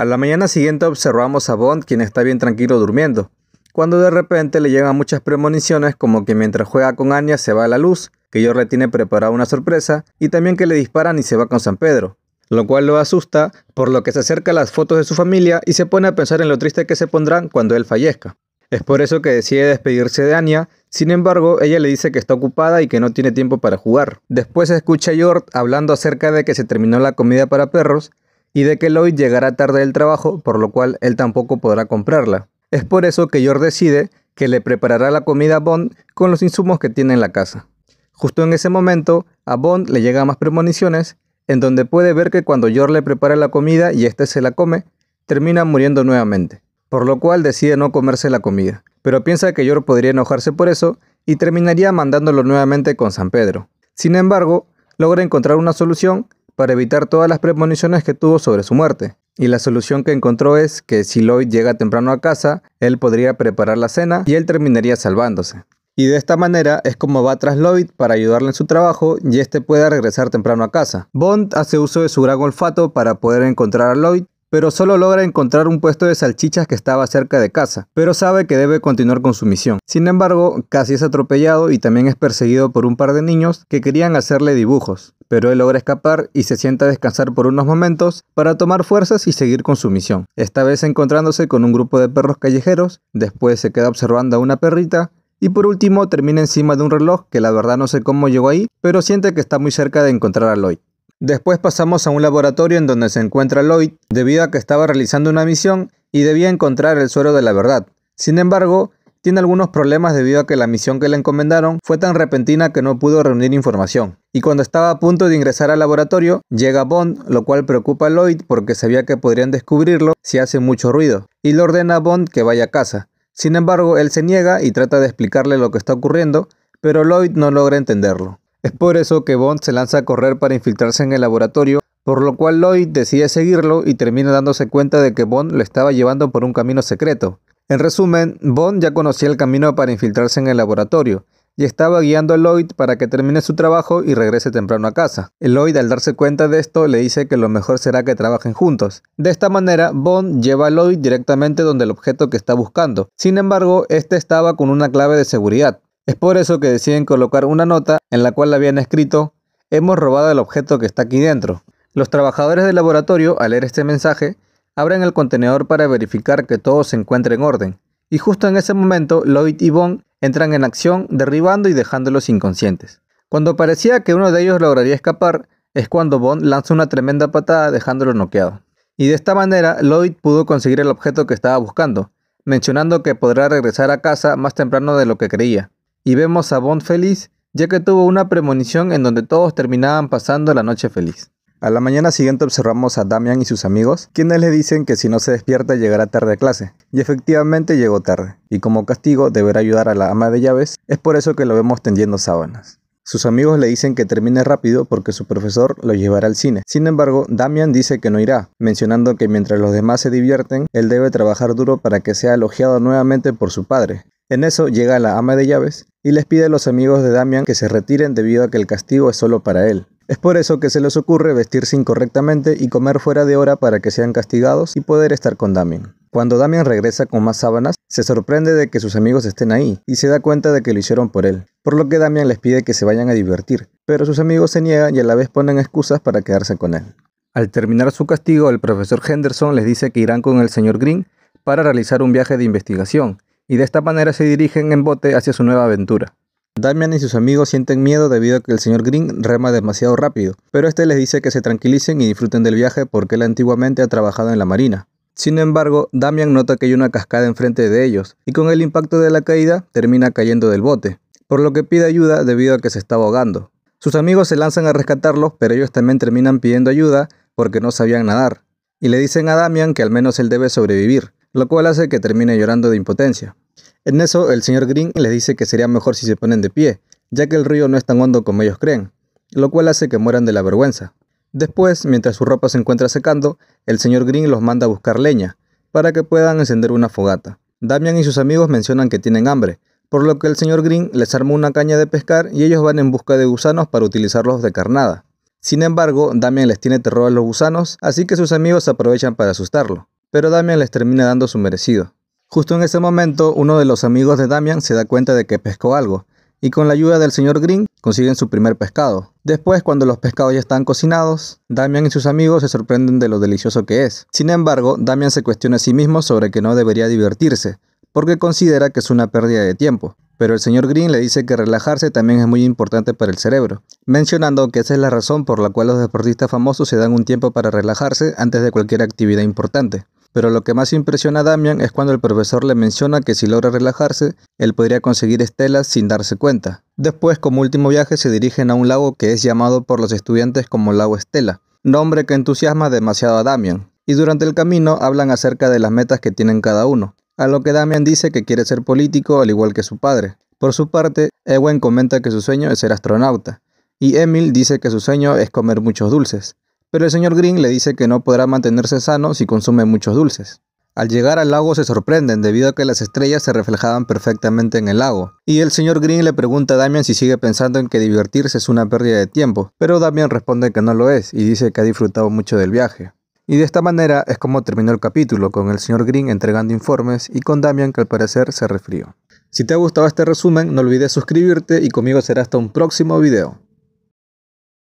A la mañana siguiente observamos a Bond, quien está bien tranquilo durmiendo, cuando de repente le llegan muchas premoniciones como que mientras juega con Anya se va a la luz, que George le tiene preparada una sorpresa, y también que le disparan y se va con San Pedro, lo cual lo asusta, por lo que se acerca a las fotos de su familia y se pone a pensar en lo triste que se pondrán cuando él fallezca. Es por eso que decide despedirse de Anya, sin embargo, ella le dice que está ocupada y que no tiene tiempo para jugar. Después escucha a George hablando acerca de que se terminó la comida para perros, y de que Lloyd llegará tarde del trabajo, por lo cual él tampoco podrá comprarla. Es por eso que George decide que le preparará la comida a Bond con los insumos que tiene en la casa. Justo en ese momento, a Bond le llegan más premoniciones, en donde puede ver que cuando George le prepara la comida y éste se la come, termina muriendo nuevamente, por lo cual decide no comerse la comida, pero piensa que George podría enojarse por eso y terminaría mandándolo nuevamente con San Pedro. Sin embargo, logra encontrar una solución para evitar todas las premoniciones que tuvo sobre su muerte. Y la solución que encontró es que si Lloyd llega temprano a casa, él podría preparar la cena y él terminaría salvándose. Y de esta manera es como va tras Lloyd para ayudarle en su trabajo y este pueda regresar temprano a casa. Bond hace uso de su gran olfato para poder encontrar a Lloyd pero solo logra encontrar un puesto de salchichas que estaba cerca de casa, pero sabe que debe continuar con su misión. Sin embargo, casi es atropellado y también es perseguido por un par de niños que querían hacerle dibujos, pero él logra escapar y se sienta a descansar por unos momentos para tomar fuerzas y seguir con su misión, esta vez encontrándose con un grupo de perros callejeros, después se queda observando a una perrita y por último termina encima de un reloj que la verdad no sé cómo llegó ahí, pero siente que está muy cerca de encontrar a Lloyd. Después pasamos a un laboratorio en donde se encuentra Lloyd, debido a que estaba realizando una misión y debía encontrar el suero de la verdad. Sin embargo, tiene algunos problemas debido a que la misión que le encomendaron fue tan repentina que no pudo reunir información. Y cuando estaba a punto de ingresar al laboratorio, llega Bond, lo cual preocupa a Lloyd porque sabía que podrían descubrirlo si hace mucho ruido, y le ordena a Bond que vaya a casa. Sin embargo, él se niega y trata de explicarle lo que está ocurriendo, pero Lloyd no logra entenderlo. Es por eso que Bond se lanza a correr para infiltrarse en el laboratorio, por lo cual Lloyd decide seguirlo y termina dándose cuenta de que Bond lo estaba llevando por un camino secreto. En resumen, Bond ya conocía el camino para infiltrarse en el laboratorio, y estaba guiando a Lloyd para que termine su trabajo y regrese temprano a casa. Lloyd al darse cuenta de esto le dice que lo mejor será que trabajen juntos. De esta manera, Bond lleva a Lloyd directamente donde el objeto que está buscando. Sin embargo, este estaba con una clave de seguridad. Es por eso que deciden colocar una nota en la cual habían escrito, hemos robado el objeto que está aquí dentro. Los trabajadores del laboratorio, al leer este mensaje, abren el contenedor para verificar que todo se encuentre en orden. Y justo en ese momento, Lloyd y Bond entran en acción derribando y dejándolos inconscientes. Cuando parecía que uno de ellos lograría escapar, es cuando Bond lanza una tremenda patada dejándolo noqueado. Y de esta manera, Lloyd pudo conseguir el objeto que estaba buscando, mencionando que podrá regresar a casa más temprano de lo que creía y vemos a Bond feliz, ya que tuvo una premonición en donde todos terminaban pasando la noche feliz. A la mañana siguiente observamos a Damian y sus amigos, quienes le dicen que si no se despierta llegará tarde a clase, y efectivamente llegó tarde, y como castigo deberá ayudar a la ama de llaves, es por eso que lo vemos tendiendo sábanas. Sus amigos le dicen que termine rápido porque su profesor lo llevará al cine. Sin embargo, Damian dice que no irá, mencionando que mientras los demás se divierten, él debe trabajar duro para que sea elogiado nuevamente por su padre, en eso llega la ama de llaves y les pide a los amigos de Damian que se retiren debido a que el castigo es solo para él. Es por eso que se les ocurre vestirse incorrectamente y comer fuera de hora para que sean castigados y poder estar con Damian. Cuando Damian regresa con más sábanas, se sorprende de que sus amigos estén ahí y se da cuenta de que lo hicieron por él, por lo que Damian les pide que se vayan a divertir, pero sus amigos se niegan y a la vez ponen excusas para quedarse con él. Al terminar su castigo, el profesor Henderson les dice que irán con el señor Green para realizar un viaje de investigación, y de esta manera se dirigen en bote hacia su nueva aventura. Damian y sus amigos sienten miedo debido a que el señor Green rema demasiado rápido, pero este les dice que se tranquilicen y disfruten del viaje porque él antiguamente ha trabajado en la marina. Sin embargo, Damian nota que hay una cascada enfrente de ellos, y con el impacto de la caída termina cayendo del bote, por lo que pide ayuda debido a que se está ahogando. Sus amigos se lanzan a rescatarlo, pero ellos también terminan pidiendo ayuda porque no sabían nadar, y le dicen a Damian que al menos él debe sobrevivir, lo cual hace que termine llorando de impotencia. En eso, el señor Green les dice que sería mejor si se ponen de pie, ya que el río no es tan hondo como ellos creen, lo cual hace que mueran de la vergüenza. Después, mientras su ropa se encuentra secando, el señor Green los manda a buscar leña, para que puedan encender una fogata. Damian y sus amigos mencionan que tienen hambre, por lo que el señor Green les arma una caña de pescar y ellos van en busca de gusanos para utilizarlos de carnada. Sin embargo, Damian les tiene terror a los gusanos, así que sus amigos aprovechan para asustarlo pero Damian les termina dando su merecido. Justo en ese momento, uno de los amigos de Damian se da cuenta de que pescó algo, y con la ayuda del señor Green consiguen su primer pescado. Después, cuando los pescados ya están cocinados, Damian y sus amigos se sorprenden de lo delicioso que es. Sin embargo, Damian se cuestiona a sí mismo sobre que no debería divertirse, porque considera que es una pérdida de tiempo. Pero el señor Green le dice que relajarse también es muy importante para el cerebro, mencionando que esa es la razón por la cual los deportistas famosos se dan un tiempo para relajarse antes de cualquier actividad importante. Pero lo que más impresiona a Damian es cuando el profesor le menciona que si logra relajarse, él podría conseguir Estela sin darse cuenta. Después, como último viaje, se dirigen a un lago que es llamado por los estudiantes como Lago Estela, nombre que entusiasma demasiado a Damian. Y durante el camino hablan acerca de las metas que tienen cada uno, a lo que Damian dice que quiere ser político al igual que su padre. Por su parte, Ewen comenta que su sueño es ser astronauta, y Emil dice que su sueño es comer muchos dulces pero el señor Green le dice que no podrá mantenerse sano si consume muchos dulces. Al llegar al lago se sorprenden debido a que las estrellas se reflejaban perfectamente en el lago, y el señor Green le pregunta a Damian si sigue pensando en que divertirse es una pérdida de tiempo, pero Damian responde que no lo es y dice que ha disfrutado mucho del viaje. Y de esta manera es como terminó el capítulo, con el señor Green entregando informes y con Damian que al parecer se resfrió. Si te ha gustado este resumen, no olvides suscribirte y conmigo será hasta un próximo video.